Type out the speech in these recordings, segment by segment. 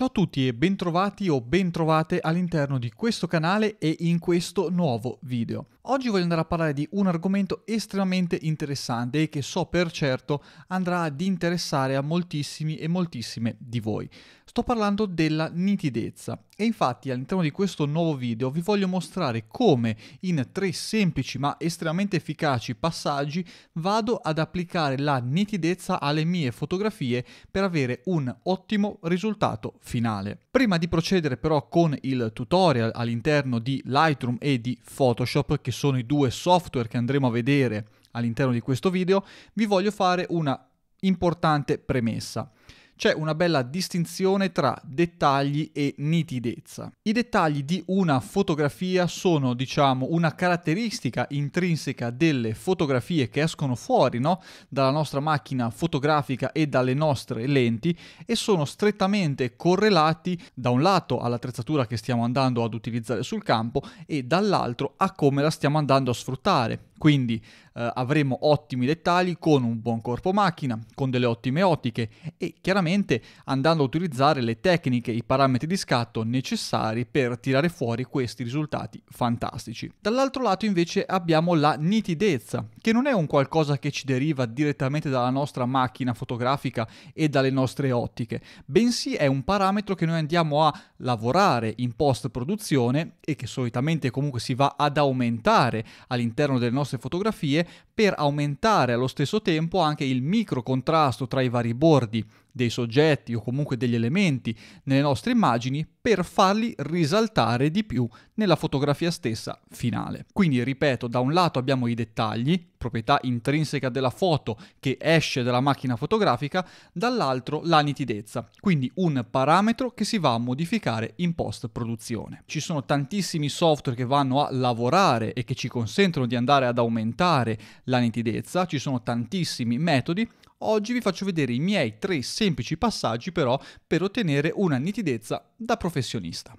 Ciao a tutti e bentrovati o bentrovate all'interno di questo canale e in questo nuovo video. Oggi voglio andare a parlare di un argomento estremamente interessante e che so per certo andrà ad interessare a moltissimi e moltissime di voi. Sto parlando della nitidezza. E infatti all'interno di questo nuovo video vi voglio mostrare come in tre semplici ma estremamente efficaci passaggi vado ad applicare la nitidezza alle mie fotografie per avere un ottimo risultato finale. Prima di procedere però con il tutorial all'interno di Lightroom e di Photoshop che sono i due software che andremo a vedere all'interno di questo video, vi voglio fare una importante premessa c'è una bella distinzione tra dettagli e nitidezza. I dettagli di una fotografia sono, diciamo, una caratteristica intrinseca delle fotografie che escono fuori no? dalla nostra macchina fotografica e dalle nostre lenti e sono strettamente correlati da un lato all'attrezzatura che stiamo andando ad utilizzare sul campo e dall'altro a come la stiamo andando a sfruttare quindi eh, avremo ottimi dettagli con un buon corpo macchina, con delle ottime ottiche e chiaramente andando a utilizzare le tecniche, i parametri di scatto necessari per tirare fuori questi risultati fantastici. Dall'altro lato invece abbiamo la nitidezza, che non è un qualcosa che ci deriva direttamente dalla nostra macchina fotografica e dalle nostre ottiche, bensì è un parametro che noi andiamo a lavorare in post produzione e che solitamente comunque si va ad aumentare all'interno delle nostre nostre fotografie per aumentare allo stesso tempo anche il micro contrasto tra i vari bordi dei soggetti o comunque degli elementi nelle nostre immagini per farli risaltare di più nella fotografia stessa finale. Quindi ripeto, da un lato abbiamo i dettagli, proprietà intrinseca della foto che esce dalla macchina fotografica, dall'altro la nitidezza, quindi un parametro che si va a modificare in post produzione. Ci sono tantissimi software che vanno a lavorare e che ci consentono di andare ad aumentare la nitidezza, ci sono tantissimi metodi, Oggi vi faccio vedere i miei tre semplici passaggi però per ottenere una nitidezza da professionista.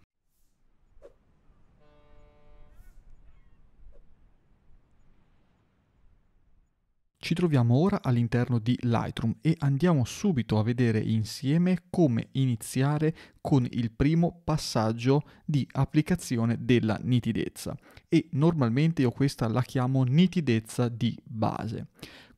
Ci troviamo ora all'interno di Lightroom e andiamo subito a vedere insieme come iniziare con il primo passaggio di applicazione della nitidezza e normalmente io questa la chiamo nitidezza di base.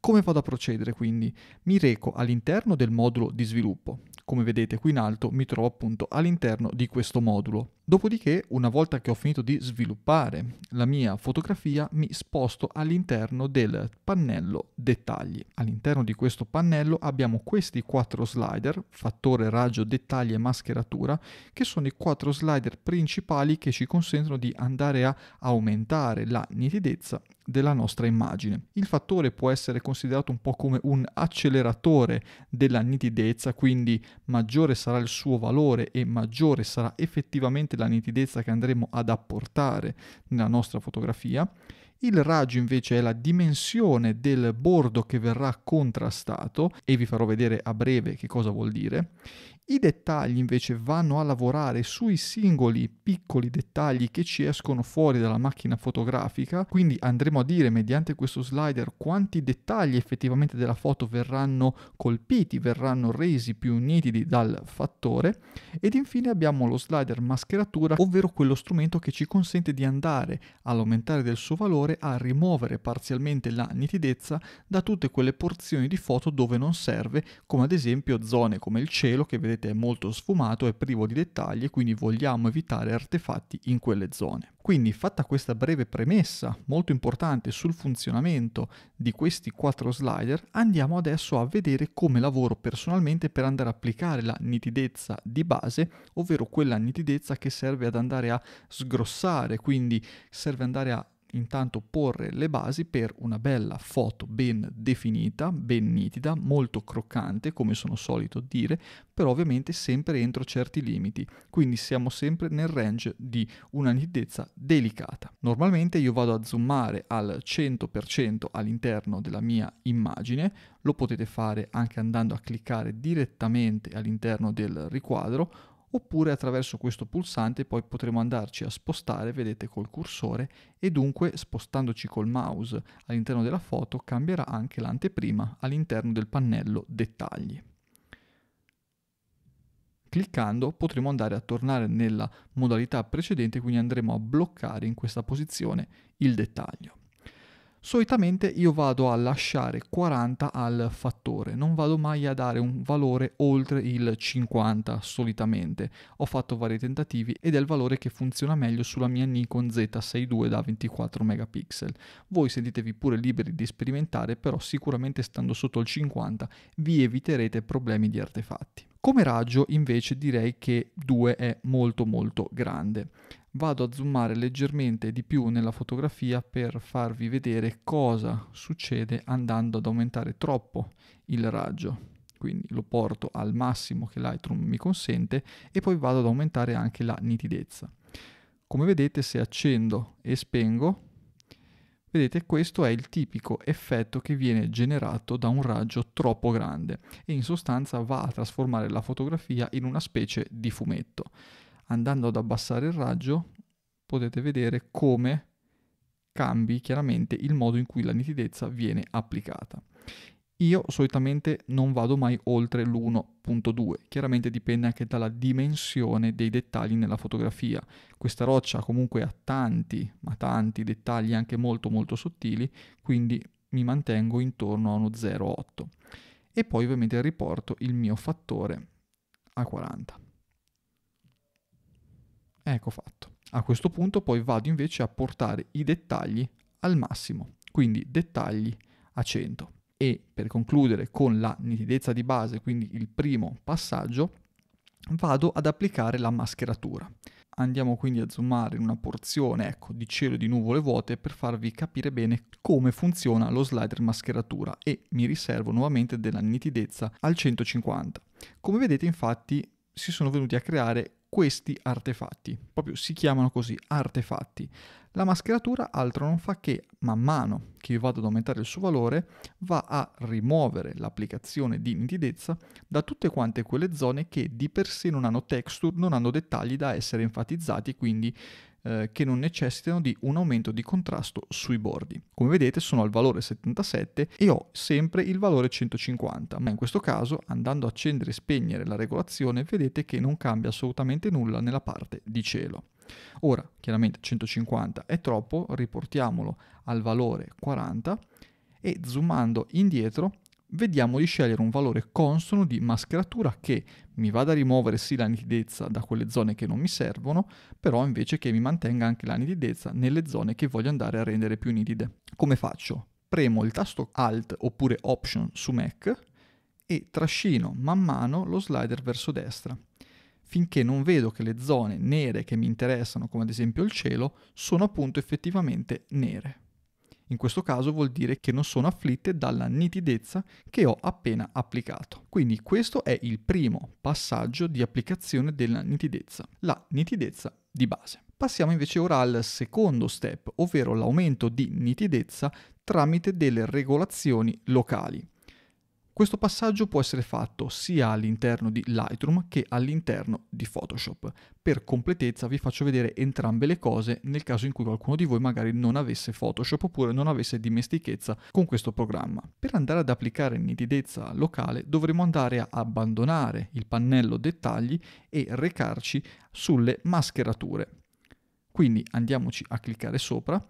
Come vado a procedere quindi? Mi reco all'interno del modulo di sviluppo. Come vedete qui in alto mi trovo appunto all'interno di questo modulo. Dopodiché, una volta che ho finito di sviluppare la mia fotografia, mi sposto all'interno del pannello dettagli. All'interno di questo pannello abbiamo questi quattro slider, fattore, raggio, dettagli e mascheratura, che sono i quattro slider principali che ci consentono di andare a aumentare la nitidezza della nostra immagine. Il fattore può essere considerato un po' come un acceleratore della nitidezza, quindi maggiore sarà il suo valore e maggiore sarà effettivamente sicuramente la nitidezza che andremo ad apportare nella nostra fotografia. Il raggio invece è la dimensione del bordo che verrà contrastato e vi farò vedere a breve che cosa vuol dire. I dettagli invece vanno a lavorare sui singoli piccoli dettagli che ci escono fuori dalla macchina fotografica, quindi andremo a dire mediante questo slider quanti dettagli effettivamente della foto verranno colpiti, verranno resi più nitidi dal fattore ed infine abbiamo lo slider mascheratura, ovvero quello strumento che ci consente di andare all'aumentare del suo valore a rimuovere parzialmente la nitidezza da tutte quelle porzioni di foto dove non serve, come ad esempio zone come il cielo che vedete vedrete è molto sfumato e privo di dettagli e quindi vogliamo evitare artefatti in quelle zone. Quindi fatta questa breve premessa molto importante sul funzionamento di questi quattro slider, andiamo adesso a vedere come lavoro personalmente per andare a applicare la nitidezza di base, ovvero quella nitidezza che serve ad andare a sgrossare, quindi serve andare a intanto porre le basi per una bella foto ben definita, ben nitida, molto croccante, come sono solito dire, però ovviamente sempre entro certi limiti, quindi siamo sempre nel range di una nitidezza delicata. Normalmente io vado a zoomare al 100% all'interno della mia immagine, lo potete fare anche andando a cliccare direttamente all'interno del riquadro oppure attraverso questo pulsante poi potremo andarci a spostare, vedete, col cursore e dunque spostandoci col mouse all'interno della foto cambierà anche l'anteprima all'interno del pannello dettagli. Cliccando potremo andare a tornare nella modalità precedente, quindi andremo a bloccare in questa posizione il dettaglio solitamente io vado a lasciare 40 al fattore, non vado mai a dare un valore oltre il 50 solitamente. Ho fatto vari tentativi ed è il valore che funziona meglio sulla mia Nikon Z62 da 24 megapixel. Voi sentitevi pure liberi di sperimentare, però sicuramente stando sotto il 50 vi eviterete problemi di artefatti. Come raggio invece direi che 2 è molto molto grande vado a zoomare leggermente di più nella fotografia per farvi vedere cosa succede andando ad aumentare troppo il raggio. Quindi lo porto al massimo che Lightroom mi consente e poi vado ad aumentare anche la nitidezza. Come vedete se accendo e spengo, vedete questo è il tipico effetto che viene generato da un raggio troppo grande e in sostanza va a trasformare la fotografia in una specie di fumetto andando ad abbassare il raggio potete vedere come cambi chiaramente il modo in cui la nitidezza viene applicata. Io solitamente non vado mai oltre l'1.2, chiaramente dipende anche dalla dimensione dei dettagli nella fotografia. Questa roccia comunque ha tanti, ma tanti dettagli anche molto molto sottili, quindi mi mantengo intorno a uno 0.8. E poi ovviamente riporto il mio fattore a 40. Ecco fatto. A questo punto poi vado invece a portare i dettagli al massimo, quindi dettagli a 100. E per concludere con la nitidezza di base, quindi il primo passaggio, vado ad applicare la mascheratura. Andiamo quindi a zoomare in una porzione ecco, di cielo e di nuvole vuote per farvi capire bene come funziona lo slider mascheratura e mi riservo nuovamente della nitidezza al 150. Come vedete infatti si sono venuti a creare questi artefatti, proprio si chiamano così artefatti. La mascheratura altro non fa che, man mano che io vado ad aumentare il suo valore, va a rimuovere l'applicazione di nitidezza da tutte quante quelle zone che di per sé non hanno texture, non hanno dettagli da essere enfatizzati, quindi eh, che non necessitano di un aumento di contrasto sui bordi. Come vedete sono al valore 77 e ho sempre il valore 150, ma in questo caso andando a accendere e spegnere la regolazione vedete che non cambia assolutamente nulla nella parte di cielo. Ora, chiaramente 150 è troppo, riportiamolo al valore 40 e zoomando indietro vediamo di scegliere un valore consono di mascheratura che mi vada a rimuovere sì la nitidezza da quelle zone che non mi servono, però invece che mi mantenga anche la nitidezza nelle zone che voglio andare a rendere più nitide. Come faccio? Premo il tasto Alt oppure Option su Mac e trascino man mano lo slider verso destra finché non vedo che le zone nere che mi interessano, come ad esempio il cielo, sono appunto effettivamente nere. In questo caso vuol dire che non sono afflitte dalla nitidezza che ho appena applicato. Quindi questo è il primo passaggio di applicazione della nitidezza, la nitidezza di base. Passiamo invece ora al secondo step, ovvero l'aumento di nitidezza tramite delle regolazioni locali. Questo passaggio può essere fatto sia all'interno di Lightroom che all'interno di Photoshop. Per completezza vi faccio vedere entrambe le cose nel caso in cui qualcuno di voi magari non avesse Photoshop oppure non avesse dimestichezza con questo programma. Per andare ad applicare nitidezza locale dovremo andare a abbandonare il pannello dettagli e recarci sulle mascherature. Quindi andiamoci a cliccare sopra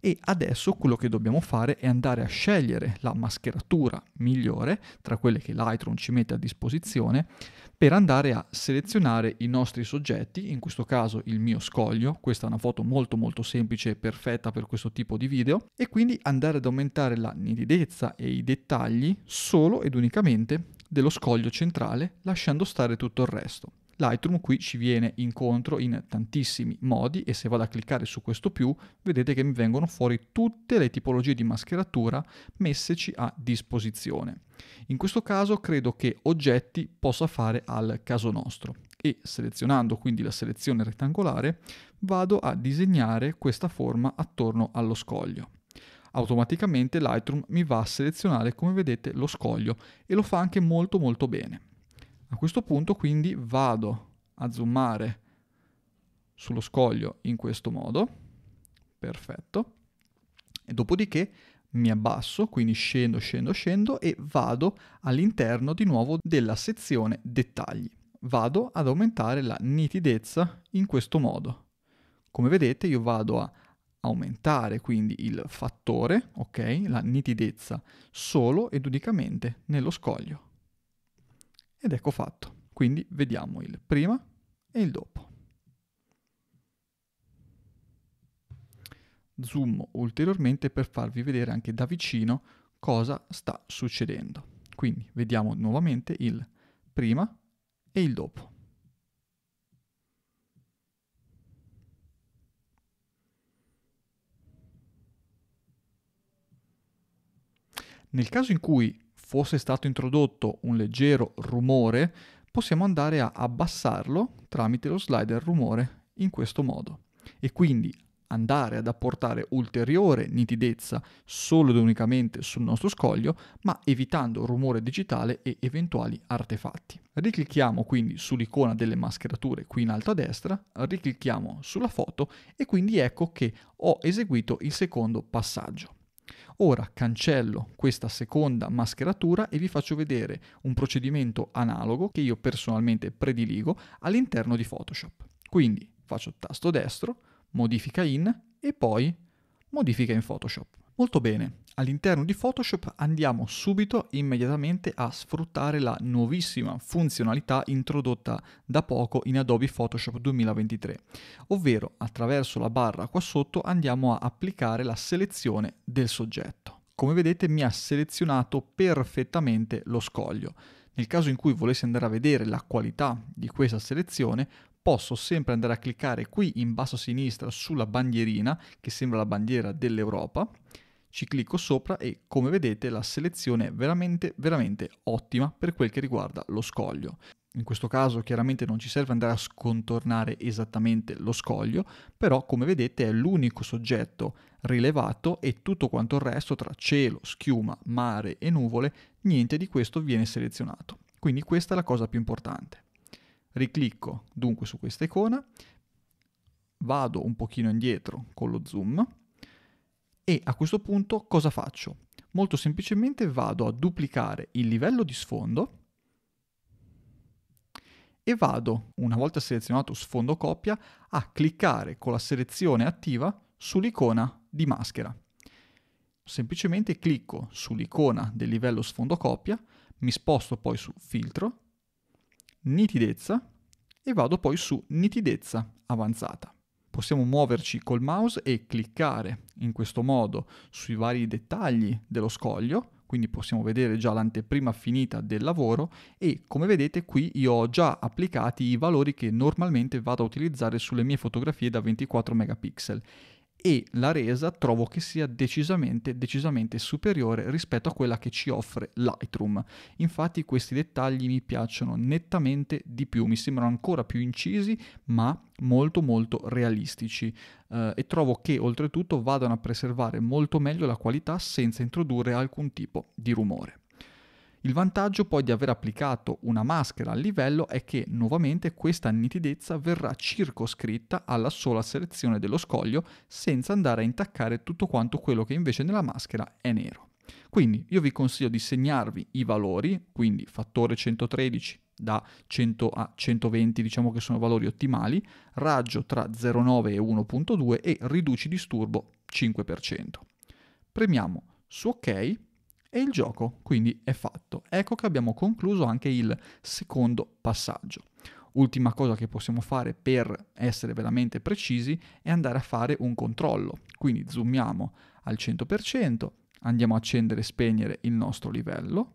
e adesso quello che dobbiamo fare è andare a scegliere la mascheratura migliore tra quelle che Lightroom ci mette a disposizione per andare a selezionare i nostri soggetti, in questo caso il mio scoglio, questa è una foto molto molto semplice e perfetta per questo tipo di video e quindi andare ad aumentare la nitidezza e i dettagli solo ed unicamente dello scoglio centrale lasciando stare tutto il resto. Lightroom qui ci viene incontro in tantissimi modi e se vado a cliccare su questo più vedete che mi vengono fuori tutte le tipologie di mascheratura messeci a disposizione. In questo caso credo che oggetti possa fare al caso nostro e selezionando quindi la selezione rettangolare vado a disegnare questa forma attorno allo scoglio. Automaticamente Lightroom mi va a selezionare come vedete lo scoglio e lo fa anche molto molto bene. A questo punto quindi vado a zoomare sullo scoglio in questo modo, perfetto, e dopodiché mi abbasso, quindi scendo, scendo, scendo e vado all'interno di nuovo della sezione dettagli. Vado ad aumentare la nitidezza in questo modo. Come vedete io vado a aumentare quindi il fattore, ok, la nitidezza, solo ed unicamente nello scoglio. Ed ecco fatto. Quindi vediamo il prima e il dopo. Zoom ulteriormente per farvi vedere anche da vicino cosa sta succedendo. Quindi vediamo nuovamente il prima e il dopo. Nel caso in cui fosse stato introdotto un leggero rumore, possiamo andare a abbassarlo tramite lo slider rumore in questo modo e quindi andare ad apportare ulteriore nitidezza solo ed unicamente sul nostro scoglio, ma evitando rumore digitale e eventuali artefatti. Riclicchiamo quindi sull'icona delle mascherature qui in alto a destra, riclicchiamo sulla foto e quindi ecco che ho eseguito il secondo passaggio. Ora cancello questa seconda mascheratura e vi faccio vedere un procedimento analogo che io personalmente prediligo all'interno di Photoshop. Quindi faccio tasto destro, modifica in e poi modifica in Photoshop. Molto bene, All'interno di Photoshop andiamo subito immediatamente a sfruttare la nuovissima funzionalità introdotta da poco in Adobe Photoshop 2023, ovvero attraverso la barra qua sotto andiamo a applicare la selezione del soggetto. Come vedete mi ha selezionato perfettamente lo scoglio. Nel caso in cui volessi andare a vedere la qualità di questa selezione, posso sempre andare a cliccare qui in basso a sinistra sulla bandierina, che sembra la bandiera dell'Europa, ci clicco sopra e come vedete la selezione è veramente veramente ottima per quel che riguarda lo scoglio. In questo caso chiaramente non ci serve andare a scontornare esattamente lo scoglio, però come vedete è l'unico soggetto rilevato e tutto quanto il resto tra cielo, schiuma, mare e nuvole, niente di questo viene selezionato. Quindi questa è la cosa più importante. Riclicco dunque su questa icona, vado un pochino indietro con lo zoom e a questo punto cosa faccio? Molto semplicemente vado a duplicare il livello di sfondo e vado, una volta selezionato sfondo coppia, a cliccare con la selezione attiva sull'icona di maschera. Semplicemente clicco sull'icona del livello sfondo coppia, mi sposto poi su filtro, nitidezza e vado poi su nitidezza avanzata possiamo muoverci col mouse e cliccare in questo modo sui vari dettagli dello scoglio, quindi possiamo vedere già l'anteprima finita del lavoro e come vedete qui io ho già applicati i valori che normalmente vado a utilizzare sulle mie fotografie da 24 megapixel e la resa trovo che sia decisamente, decisamente superiore rispetto a quella che ci offre Lightroom. Infatti questi dettagli mi piacciono nettamente di più, mi sembrano ancora più incisi ma molto molto realistici eh, e trovo che oltretutto vadano a preservare molto meglio la qualità senza introdurre alcun tipo di rumore. Il vantaggio poi di aver applicato una maschera al livello è che nuovamente questa nitidezza verrà circoscritta alla sola selezione dello scoglio senza andare a intaccare tutto quanto quello che invece nella maschera è nero. Quindi io vi consiglio di segnarvi i valori, quindi fattore 113 da 100 a 120 diciamo che sono valori ottimali, raggio tra 0,9 e 1.2 e riduci disturbo 5%. Premiamo su ok e il gioco quindi è fatto. Ecco che abbiamo concluso anche il secondo passaggio. Ultima cosa che possiamo fare per essere veramente precisi è andare a fare un controllo. Quindi zoomiamo al 100%, andiamo a accendere e spegnere il nostro livello.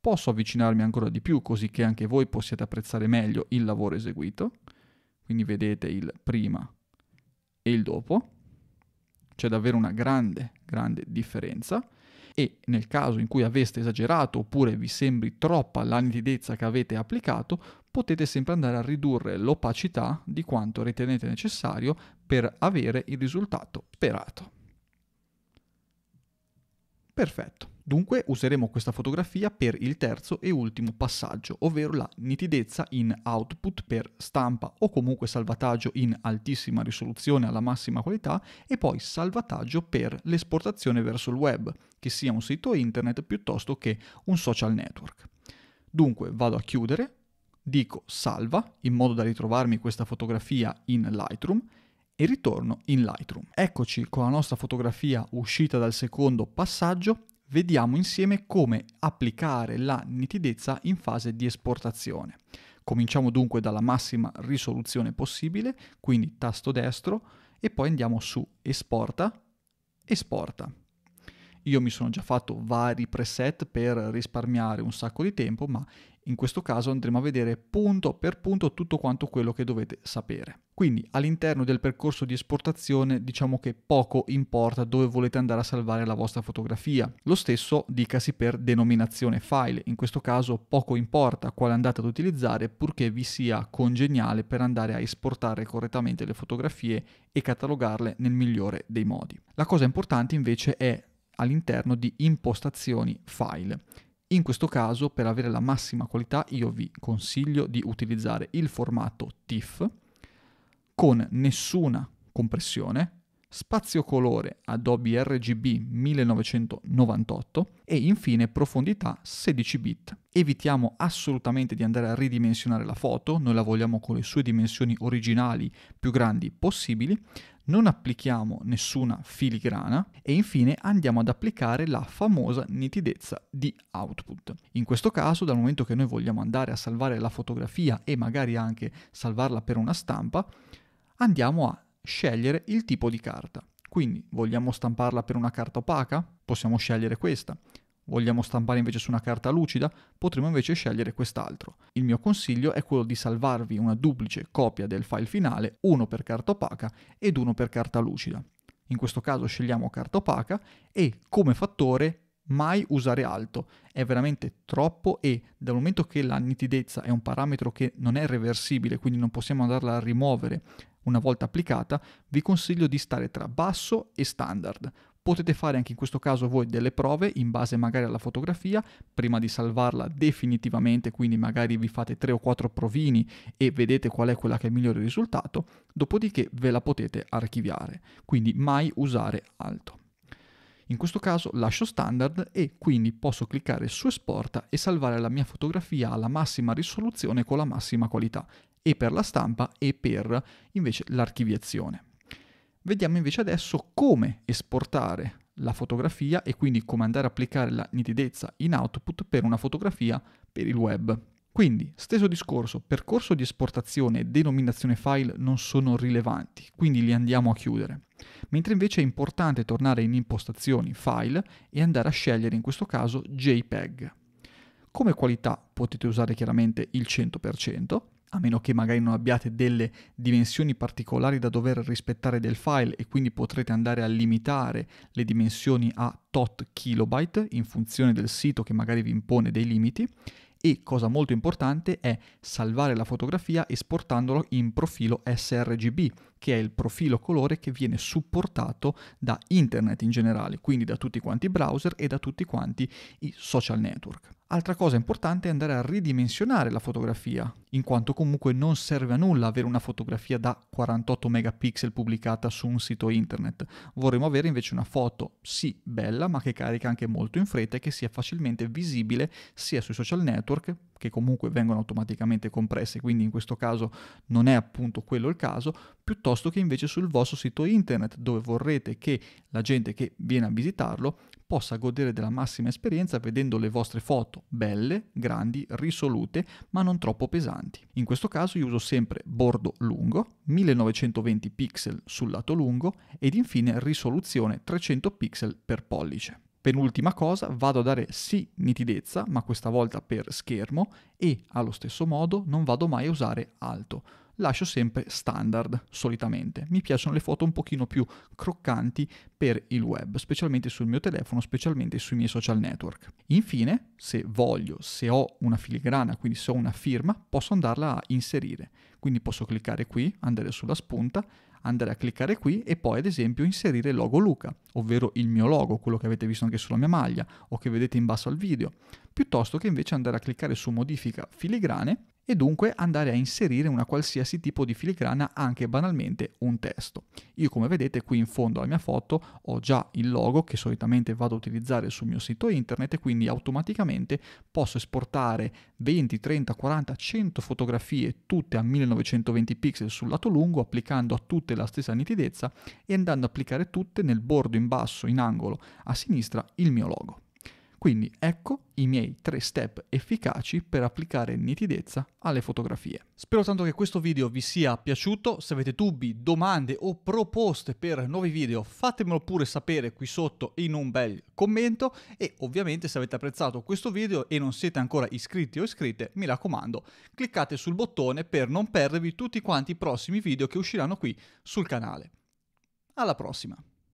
Posso avvicinarmi ancora di più così che anche voi possiate apprezzare meglio il lavoro eseguito. Quindi vedete il prima e il dopo c'è davvero una grande, grande differenza e nel caso in cui aveste esagerato oppure vi sembri troppa la nitidezza che avete applicato, potete sempre andare a ridurre l'opacità di quanto ritenete necessario per avere il risultato sperato. Perfetto. Dunque useremo questa fotografia per il terzo e ultimo passaggio, ovvero la nitidezza in output per stampa o comunque salvataggio in altissima risoluzione alla massima qualità e poi salvataggio per l'esportazione verso il web, che sia un sito internet piuttosto che un social network. Dunque vado a chiudere, dico salva in modo da ritrovarmi questa fotografia in Lightroom e ritorno in Lightroom. Eccoci con la nostra fotografia uscita dal secondo passaggio vediamo insieme come applicare la nitidezza in fase di esportazione. Cominciamo dunque dalla massima risoluzione possibile, quindi tasto destro, e poi andiamo su esporta, esporta. Io mi sono già fatto vari preset per risparmiare un sacco di tempo, ma in questo caso andremo a vedere punto per punto tutto quanto quello che dovete sapere. Quindi all'interno del percorso di esportazione diciamo che poco importa dove volete andare a salvare la vostra fotografia. Lo stesso dicasi per denominazione file, in questo caso poco importa quale andate ad utilizzare purché vi sia congeniale per andare a esportare correttamente le fotografie e catalogarle nel migliore dei modi. La cosa importante invece è all'interno di impostazioni file. In questo caso, per avere la massima qualità, io vi consiglio di utilizzare il formato TIFF con nessuna compressione, spazio colore Adobe RGB 1998 e infine profondità 16 bit. Evitiamo assolutamente di andare a ridimensionare la foto, noi la vogliamo con le sue dimensioni originali più grandi possibili, non applichiamo nessuna filigrana e infine andiamo ad applicare la famosa nitidezza di output. In questo caso, dal momento che noi vogliamo andare a salvare la fotografia e magari anche salvarla per una stampa, andiamo a scegliere il tipo di carta. Quindi vogliamo stamparla per una carta opaca? Possiamo scegliere questa. Vogliamo stampare invece su una carta lucida? Potremmo invece scegliere quest'altro. Il mio consiglio è quello di salvarvi una duplice copia del file finale, uno per carta opaca ed uno per carta lucida. In questo caso scegliamo carta opaca e come fattore mai usare alto, è veramente troppo e dal momento che la nitidezza è un parametro che non è reversibile, quindi non possiamo andarla a rimuovere una volta applicata, vi consiglio di stare tra basso e standard. Potete fare anche in questo caso voi delle prove in base magari alla fotografia prima di salvarla definitivamente, quindi magari vi fate 3 o 4 provini e vedete qual è quella che è il migliore risultato, dopodiché ve la potete archiviare, quindi mai usare alto. In questo caso lascio standard e quindi posso cliccare su esporta e salvare la mia fotografia alla massima risoluzione con la massima qualità e per la stampa e per invece l'archiviazione. Vediamo invece adesso come esportare la fotografia e quindi come andare a applicare la nitidezza in output per una fotografia per il web. Quindi, stesso discorso, percorso di esportazione e denominazione file non sono rilevanti, quindi li andiamo a chiudere. Mentre invece è importante tornare in impostazioni file e andare a scegliere in questo caso JPEG. Come qualità potete usare chiaramente il 100%, a meno che magari non abbiate delle dimensioni particolari da dover rispettare del file e quindi potrete andare a limitare le dimensioni a tot kilobyte in funzione del sito che magari vi impone dei limiti e cosa molto importante è salvare la fotografia esportandolo in profilo sRGB che è il profilo colore che viene supportato da internet in generale, quindi da tutti quanti i browser e da tutti quanti i social network. Altra cosa importante è andare a ridimensionare la fotografia, in quanto comunque non serve a nulla avere una fotografia da 48 megapixel pubblicata su un sito internet. Vorremmo avere invece una foto, sì, bella, ma che carica anche molto in fretta e che sia facilmente visibile sia sui social network, che comunque vengono automaticamente compresse, quindi in questo caso non è appunto quello il caso, piuttosto che invece sul vostro sito internet dove vorrete che la gente che viene a visitarlo possa godere della massima esperienza vedendo le vostre foto belle, grandi, risolute, ma non troppo pesanti. In questo caso io uso sempre bordo lungo, 1920 pixel sul lato lungo ed infine risoluzione 300 pixel per pollice. Penultima cosa, vado a dare sì nitidezza, ma questa volta per schermo, e allo stesso modo non vado mai a usare alto. Lascio sempre standard, solitamente. Mi piacciono le foto un pochino più croccanti per il web, specialmente sul mio telefono, specialmente sui miei social network. Infine, se voglio, se ho una filigrana, quindi se ho una firma, posso andarla a inserire. Quindi posso cliccare qui, andare sulla spunta, andare a cliccare qui e poi ad esempio inserire il logo Luca, ovvero il mio logo, quello che avete visto anche sulla mia maglia o che vedete in basso al video, piuttosto che invece andare a cliccare su modifica filigrane e dunque andare a inserire una qualsiasi tipo di filigrana, anche banalmente un testo. Io come vedete qui in fondo alla mia foto ho già il logo che solitamente vado a utilizzare sul mio sito internet e quindi automaticamente posso esportare 20, 30, 40, 100 fotografie tutte a 1920 pixel sul lato lungo applicando a tutte la stessa nitidezza e andando a applicare tutte nel bordo in basso in angolo a sinistra il mio logo. Quindi ecco i miei tre step efficaci per applicare nitidezza alle fotografie. Spero tanto che questo video vi sia piaciuto, se avete dubbi, domande o proposte per nuovi video fatemelo pure sapere qui sotto in un bel commento e ovviamente se avete apprezzato questo video e non siete ancora iscritti o iscritte mi raccomando cliccate sul bottone per non perdervi tutti quanti i prossimi video che usciranno qui sul canale. Alla prossima!